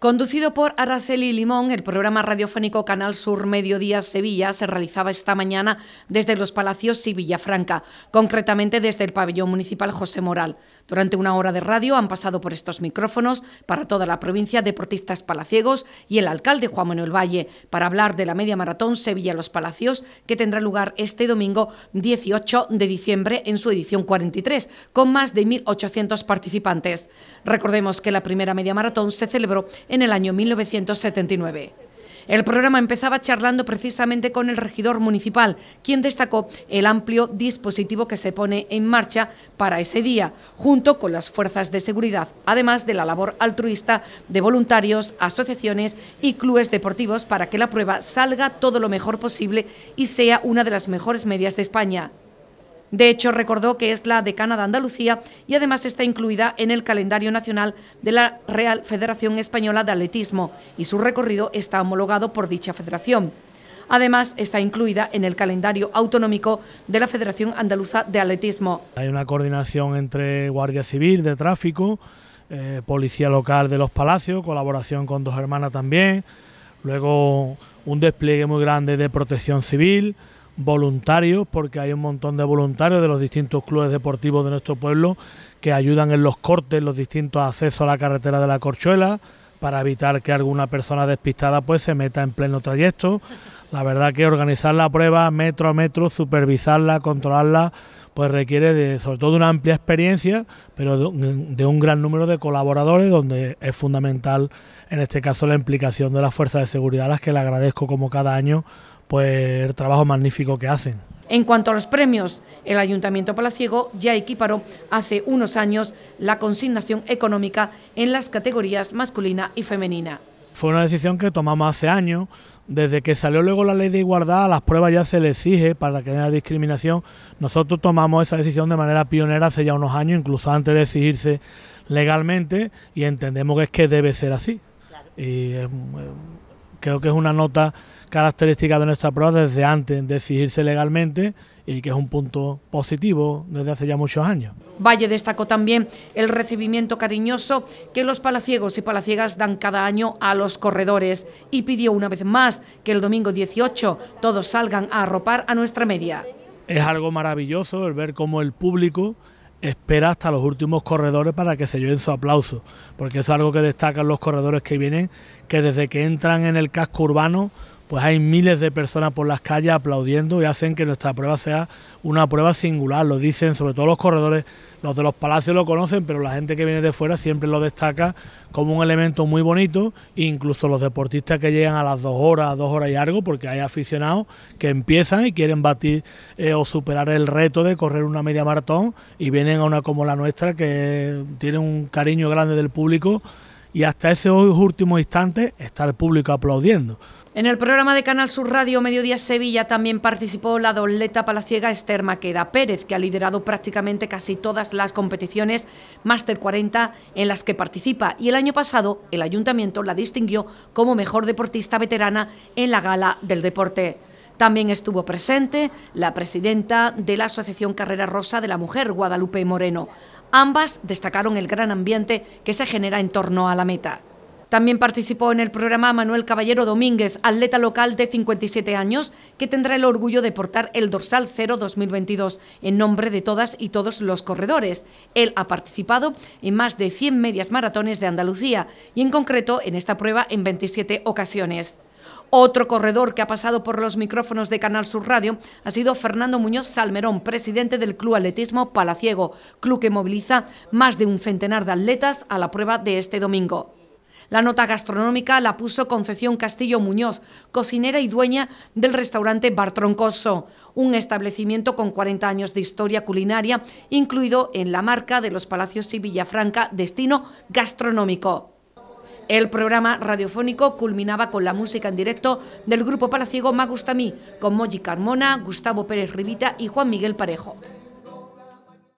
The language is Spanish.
Conducido por Araceli Limón, el programa radiofónico Canal Sur Mediodía Sevilla se realizaba esta mañana desde los Palacios y Villafranca, concretamente desde el pabellón municipal José Moral. Durante una hora de radio han pasado por estos micrófonos para toda la provincia deportistas palaciegos y el alcalde Juan Manuel Valle para hablar de la media maratón Sevilla-Los Palacios que tendrá lugar este domingo 18 de diciembre en su edición 43, con más de 1.800 participantes. Recordemos que la primera media maratón se celebró en el año 1979. El programa empezaba charlando precisamente con el regidor municipal, quien destacó el amplio dispositivo que se pone en marcha para ese día, junto con las fuerzas de seguridad, además de la labor altruista de voluntarios, asociaciones y clubes deportivos para que la prueba salga todo lo mejor posible y sea una de las mejores medias de España. De hecho, recordó que es la decana de Andalucía y además está incluida en el calendario nacional de la Real Federación Española de Atletismo y su recorrido está homologado por dicha federación. Además, está incluida en el calendario autonómico de la Federación Andaluza de Atletismo. Hay una coordinación entre Guardia Civil de Tráfico, eh, Policía Local de los Palacios, colaboración con dos hermanas también, luego un despliegue muy grande de protección civil, voluntarios, porque hay un montón de voluntarios de los distintos clubes deportivos de nuestro pueblo que ayudan en los cortes, los distintos accesos a la carretera de la Corchuela, para evitar que alguna persona despistada pues se meta en pleno trayecto. La verdad que organizar la prueba metro a metro, supervisarla, controlarla, pues requiere de, sobre todo de una amplia experiencia, pero de un, gran número de colaboradores, donde es fundamental en este caso la implicación de las fuerzas de seguridad, a las que le agradezco como cada año pues el trabajo magnífico que hacen. En cuanto a los premios, el Ayuntamiento Palaciego ya equiparó hace unos años la consignación económica en las categorías masculina y femenina. Fue una decisión que tomamos hace años. Desde que salió luego la ley de igualdad, a las pruebas ya se le exige para que haya discriminación. Nosotros tomamos esa decisión de manera pionera hace ya unos años, incluso antes de exigirse legalmente, y entendemos que es que debe ser así. Y es, creo que es una nota característica de nuestra prueba desde antes de exigirse legalmente y que es un punto positivo desde hace ya muchos años. Valle destacó también el recibimiento cariñoso que los palaciegos y palaciegas dan cada año a los corredores y pidió una vez más que el domingo 18 todos salgan a arropar a nuestra media. Es algo maravilloso el ver cómo el público espera hasta los últimos corredores para que se lleven su aplauso, porque es algo que destacan los corredores que vienen, que desde que entran en el casco urbano pues hay miles de personas por las calles aplaudiendo y hacen que nuestra prueba sea una prueba singular. Lo dicen sobre todo los corredores, los de los palacios lo conocen, pero la gente que viene de fuera siempre lo destaca como un elemento muy bonito, incluso los deportistas que llegan a las dos horas, dos horas y algo, porque hay aficionados que empiezan y quieren batir eh, o superar el reto de correr una media maratón y vienen a una como la nuestra que tiene un cariño grande del público y hasta ese último instante, está el público aplaudiendo. En el programa de Canal Sur Radio Mediodía Sevilla también participó la dobleta palaciega Esther Maqueda Pérez, que ha liderado prácticamente casi todas las competiciones Master 40 en las que participa y el año pasado el ayuntamiento la distinguió como mejor deportista veterana en la gala del deporte. También estuvo presente la presidenta de la Asociación Carrera Rosa de la Mujer, Guadalupe Moreno. Ambas destacaron el gran ambiente que se genera en torno a la meta. También participó en el programa Manuel Caballero Domínguez, atleta local de 57 años, que tendrá el orgullo de portar el dorsal 0 2022 en nombre de todas y todos los corredores. Él ha participado en más de 100 medias maratones de Andalucía y en concreto en esta prueba en 27 ocasiones. Otro corredor que ha pasado por los micrófonos de Canal Sur Radio ha sido Fernando Muñoz Salmerón, presidente del Club Atletismo Palaciego, club que moviliza más de un centenar de atletas a la prueba de este domingo. La nota gastronómica la puso Concepción Castillo Muñoz, cocinera y dueña del restaurante Bartroncoso, un establecimiento con 40 años de historia culinaria, incluido en la marca de los Palacios y Villafranca, destino gastronómico. El programa radiofónico culminaba con la música en directo del grupo palaciego Me Gusta mí, con Moji Carmona, Gustavo Pérez Rivita y Juan Miguel Parejo.